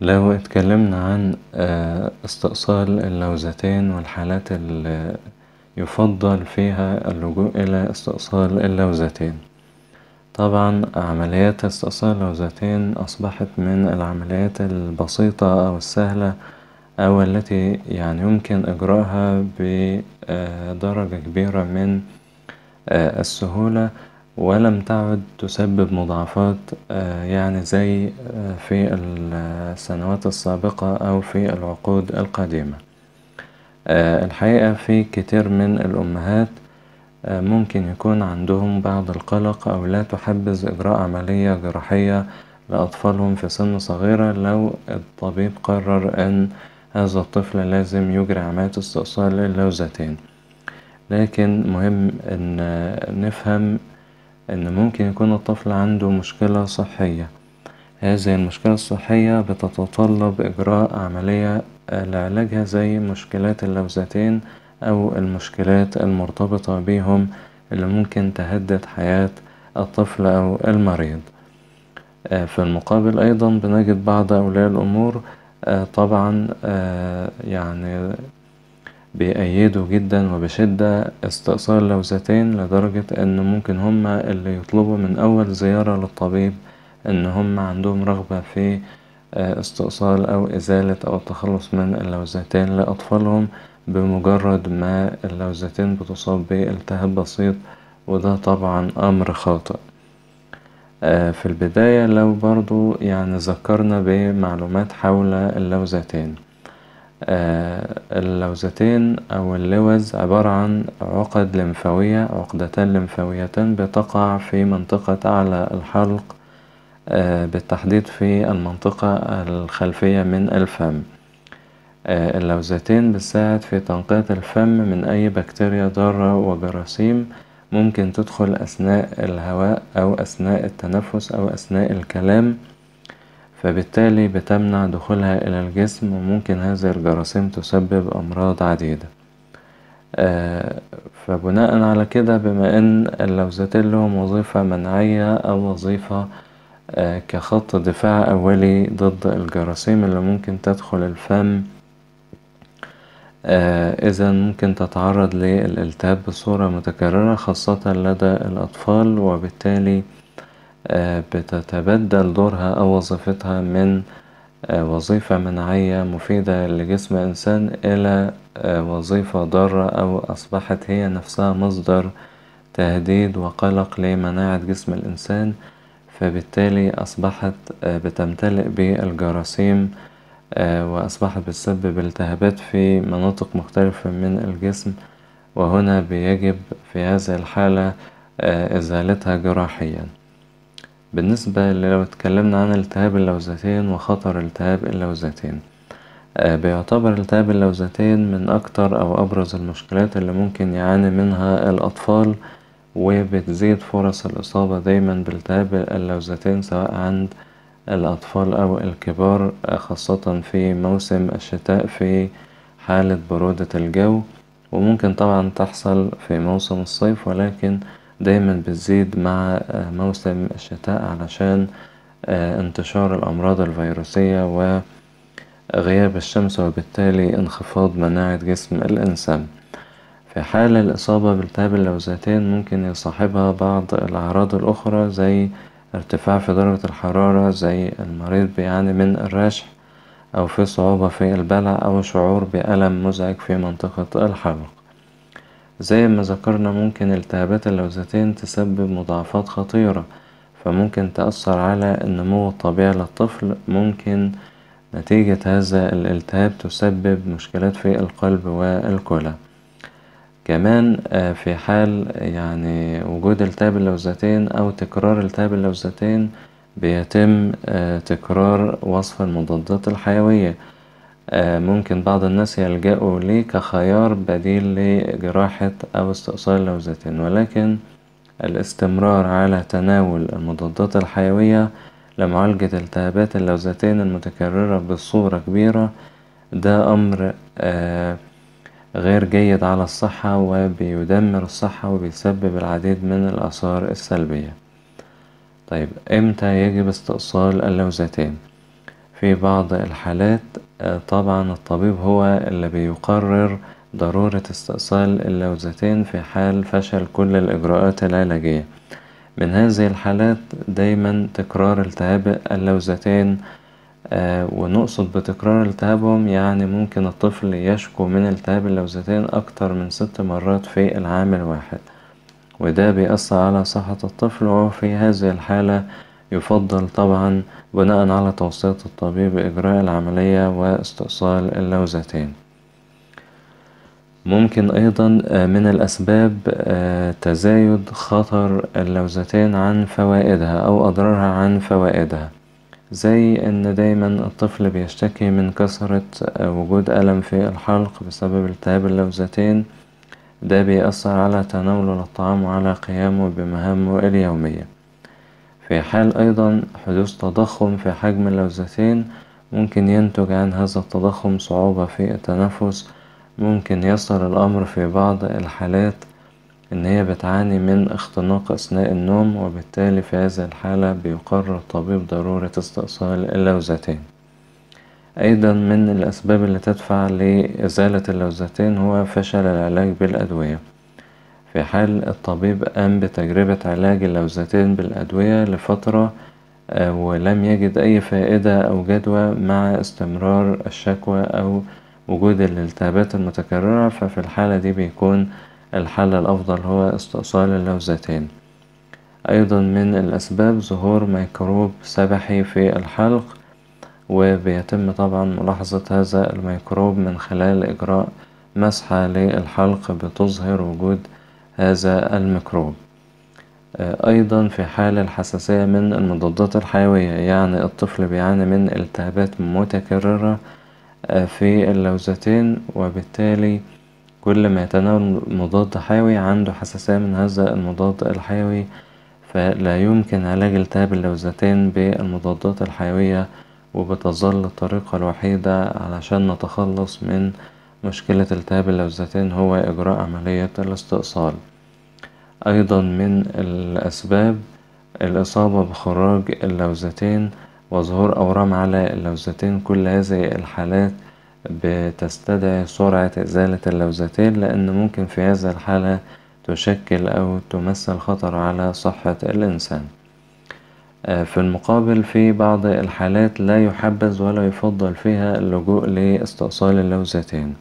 لو اتكلمنا عن آه، استئصال اللوزتين والحالات اللي يفضل فيها اللجوء إلى استئصال اللوزتين طبعا عمليات استئصال اللوزتين أصبحت من العمليات البسيطة أو السهلة أو التي يعني يمكن إجراءها بدرجة كبيرة من آه، السهولة ولم تعد تسبب مضاعفات آه، يعني زي آه، في السنوات السابقة أو في العقود القديمة آه، الحقيقة في كتير من الأمهات ممكن يكون عندهم بعض القلق أو لا تحبذ إجراء عملية جراحية لأطفالهم في سن صغيرة لو الطبيب قرر أن هذا الطفل لازم يجري عملية استئصال اللوزتين لكن مهم أن نفهم أن ممكن يكون الطفل عنده مشكلة صحية هذه المشكلة الصحية بتتطلب إجراء عملية لعلاجها زي مشكلات اللوزتين أو المشكلات المرتبطة بهم اللي ممكن تهدد حياة الطفل أو المريض في المقابل أيضا بنجد بعض أولياء الأمور آه، طبعا آه، يعني بيأيدوا جدا وبشدة استئصال لوزتين لدرجة ان ممكن هما اللي يطلبوا من اول زيارة للطبيب ان هما عندهم رغبة في آه، استئصال او ازالة او التخلص من اللوزتين لأطفالهم بمجرد ما اللوزتين بتصاب بالتهاب بسيط وده طبعا امر خاطئ آه، في البداية لو برضو يعني ذكرنا بمعلومات حول اللوزتين آه، اللوزتين أو اللوز عبارة عن عقد لمفاوية عقدتان لمفاويتان بتقع في منطقة أعلى الحلق آه، بالتحديد في المنطقة الخلفية من الفم آه، اللوزتين بتساعد في تنقية الفم من أي بكتيريا ضارة وجراثيم ممكن تدخل أثناء الهواء أو أثناء التنفس أو أثناء الكلام فبالتالي بتمنع دخولها إلى الجسم وممكن هذه الجراثيم تسبب أمراض عديدة آه، فبناء على كده بما أن اللوزات لهم وظيفة منعية أو وظيفة آه، كخط دفاع أولي ضد الجراثيم اللي ممكن تدخل الفم آه، إذا ممكن تتعرض للالتهاب بصورة متكررة خاصة لدى الأطفال وبالتالي آه، بتتبدل دورها أو وظيفتها من آه، وظيفة مناعية مفيدة لجسم الإنسان إلى آه، وظيفة ضارة أو أصبحت هي نفسها مصدر تهديد وقلق لمناعة جسم الإنسان فبالتالي أصبحت بتمتلئ بالجراثيم وأصبحت بتسبب التهابات في مناطق مختلفة من الجسم وهنا بيجب في هذه الحالة إزالتها جراحيًا بالنسبة لو اتكلمنا عن التهاب اللوزتين وخطر التهاب اللوزتين آه، بيعتبر التهاب اللوزتين من أكتر أو أبرز المشكلات اللي ممكن يعاني منها الأطفال وبتزيد فرص الإصابة دايما بالتهاب اللوزتين سواء عند الأطفال أو الكبار آه، خاصة في موسم الشتاء في حالة برودة الجو وممكن طبعا تحصل في موسم الصيف ولكن دايما بتزيد مع آه، موسم الشتاء علشان آه، انتشار الأمراض الفيروسية وغياب الشمس وبالتالي انخفاض مناعة جسم الإنسان في حال الإصابة بالتهاب اللوزتين ممكن يصاحبها بعض الأعراض الأخرى زي ارتفاع في درجة الحرارة زي المريض بيعاني من الرشح أو في صعوبة في البلع أو شعور بألم مزعج في منطقة الحلق زي ما ذكرنا ممكن التهابات اللوزتين تسبب مضاعفات خطيرة فممكن تأثر على النمو الطبيعي للطفل ممكن نتيجة هذا الالتهاب تسبب مشكلات في القلب والكلى كمان آه، في حال يعني وجود التهاب اللوزتين أو تكرار التهاب اللوزتين بيتم آه، تكرار وصف المضادات الحيوية آه، ممكن بعض الناس يلجأوا لي كخيار بديل لجراحة أو استئصال لوزتين ولكن الاستمرار على تناول المضادات الحيوية لمعالجة التهابات اللوزتين المتكررة بصورة كبيرة ده أمر آه، غير جيد على الصحة وبيدمر الصحة وبيسبب العديد من الآثار السلبية طيب إمتى يجب استئصال اللوزتين؟ في بعض الحالات طبعا الطبيب هو اللي بيقرر ضرورة استئصال اللوزتين في حال فشل كل الإجراءات العلاجية من هذه الحالات دايما تكرار التهاب اللوزتين آه، ونقصد بتكرار التهابهم يعني ممكن الطفل يشكو من التهاب اللوزتين أكتر من ست مرات في العام الواحد وده بيأثر على صحة الطفل وفي هذه الحالة يفضل طبعا بناء على توصيه الطبيب إجراء العملية واستئصال اللوزتين ممكن أيضا آه، من الأسباب آه، تزايد خطر اللوزتين عن فوائدها أو أضرارها عن فوائدها زي ان دايما الطفل بيشتكي من كثرة آه، وجود ألم في الحلق بسبب التهاب اللوزتين ده بيأثر على تناوله للطعام وعلى قيامه بمهامه اليومية في حال أيضا حدوث تضخم في حجم اللوزتين ممكن ينتج عن هذا التضخم صعوبة في التنفس ممكن يصل الأمر في بعض الحالات إن هي بتعاني من اختناق أثناء النوم وبالتالي في هذه الحالة بيقرر الطبيب ضرورة استئصال اللوزتين أيضا من الأسباب اللي تدفع لإزالة اللوزتين هو فشل العلاج بالأدوية في حال الطبيب قام بتجربة علاج اللوزتين بالأدوية لفترة آه، ولم يجد أي فائدة أو جدوى مع استمرار الشكوى أو وجود الالتهابات المتكررة ففي الحالة دي بيكون الحل الأفضل هو استئصال اللوزتين أيضا من الأسباب ظهور ميكروب سبحي في الحلق وبيتم طبعا ملاحظة هذا الميكروب من خلال إجراء مسحة للحلق بتظهر وجود هذا الميكروب آه، أيضا في حال الحساسية من المضادات الحيوية يعني الطفل بيعاني من التهابات متكررة آه، في اللوزتين وبالتالي كل ما يتناول مضاد حيوي عنده حساسية من هذا المضاد الحيوي فلا يمكن علاج التهاب اللوزتين بالمضادات الحيوية وبتظل الطريقة الوحيدة علشان نتخلص من مشكلة التهاب اللوزتين هو إجراء عملية الاستئصال أيضا من الأسباب الإصابة بخراج اللوزتين وظهور أورام على اللوزتين كل هذه الحالات بتستدعي سرعة إزالة اللوزتين لأن ممكن في هذه الحالة تشكل أو تمثل خطر على صحة الإنسان آه، في المقابل في بعض الحالات لا يحبذ ولا يفضل فيها اللجوء لاستئصال اللوزتين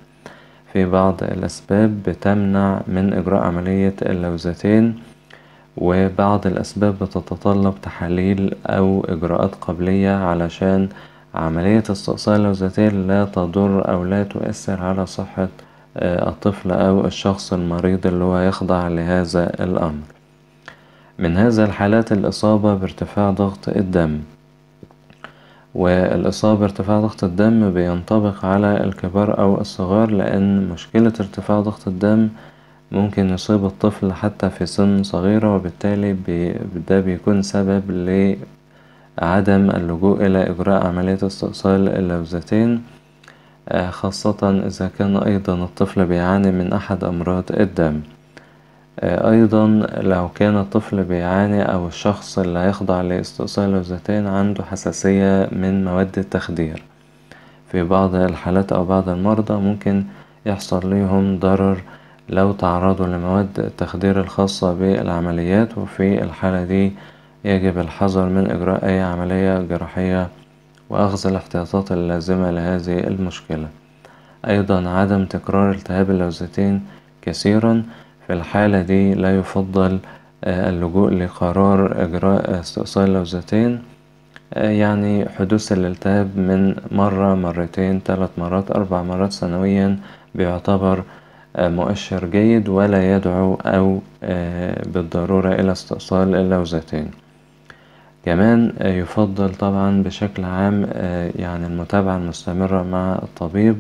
في بعض الأسباب بتمنع من إجراء عملية اللوزتين وبعض الأسباب بتتطلب تحاليل أو إجراءات قبلية علشان عملية استئصال اللوزتين لا تضر أو لا تؤثر على صحة آه، الطفل أو الشخص المريض اللي هو يخضع لهذا الأمر من هذا الحالات الإصابة بارتفاع ضغط الدم والإصابة بارتفاع ضغط الدم بينطبق على الكبار أو الصغار لأن مشكلة ارتفاع ضغط الدم ممكن يصيب الطفل حتى في سن صغيرة وبالتالي بي ده بيكون سبب لعدم اللجوء إلى إجراء عملية استئصال اللوزتين آه، خاصة إذا كان أيضا الطفل بيعاني من أحد أمراض الدم أيضا لو كان الطفل بيعاني أو الشخص اللي هيخضع لاستئصال لوزتين عنده حساسية من مواد التخدير في بعض الحالات أو بعض المرضى ممكن يحصل ليهم ضرر لو تعرضوا لمواد التخدير الخاصة بالعمليات وفي الحالة دي يجب الحذر من إجراء أي عملية جراحية وأخذ الاحتياطات اللازمة لهذه المشكلة أيضا عدم تكرار التهاب اللوزتين كثيرا في الحالة دي لا يفضل آه، اللجوء لقرار إجراء آه، استئصال لوزتين آه، يعني حدوث الالتهاب من مرة مرتين ثلاث مرات أربع مرات سنويا بيعتبر مؤشر جيد ولا يدعو أو بالضرورة إلى استئصال اللوزتين كمان يفضل طبعا بشكل عام يعني المتابعة المستمرة مع الطبيب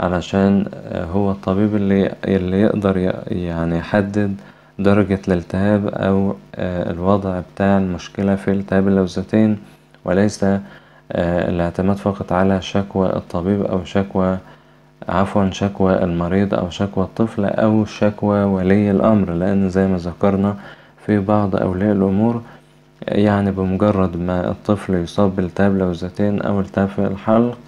علشان آه، هو الطبيب اللي اللي يقدر يعني يحدد درجة الإلتهاب أو آه، الوضع بتاع المشكلة في التهاب اللوزتين وليس آه، الاعتماد فقط على شكوى الطبيب أو شكوى عفوا شكوى المريض أو شكوى الطفل أو شكوى ولي الأمر لأن زي ما ذكرنا في بعض أولياء الأمور يعني بمجرد ما الطفل يصاب بالتهاب لوزتين أو التهاب في الحلق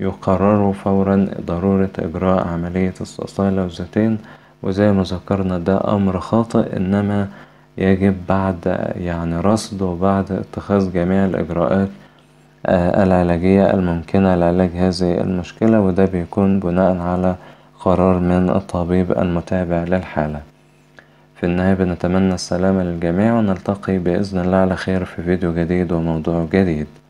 يقرر فورا ضرورة إجراء عملية استئصال لوزتين وزي ما ذكرنا ده أمر خاطئ إنما يجب بعد يعني رصد وبعد اتخاذ جميع الإجراءات آه، العلاجية الممكنة لعلاج هذه المشكلة وده بيكون بناء على قرار من الطبيب المتابع للحالة في النهاية بنتمنى السلامة للجميع ونلتقي بإذن الله على خير في فيديو جديد وموضوع جديد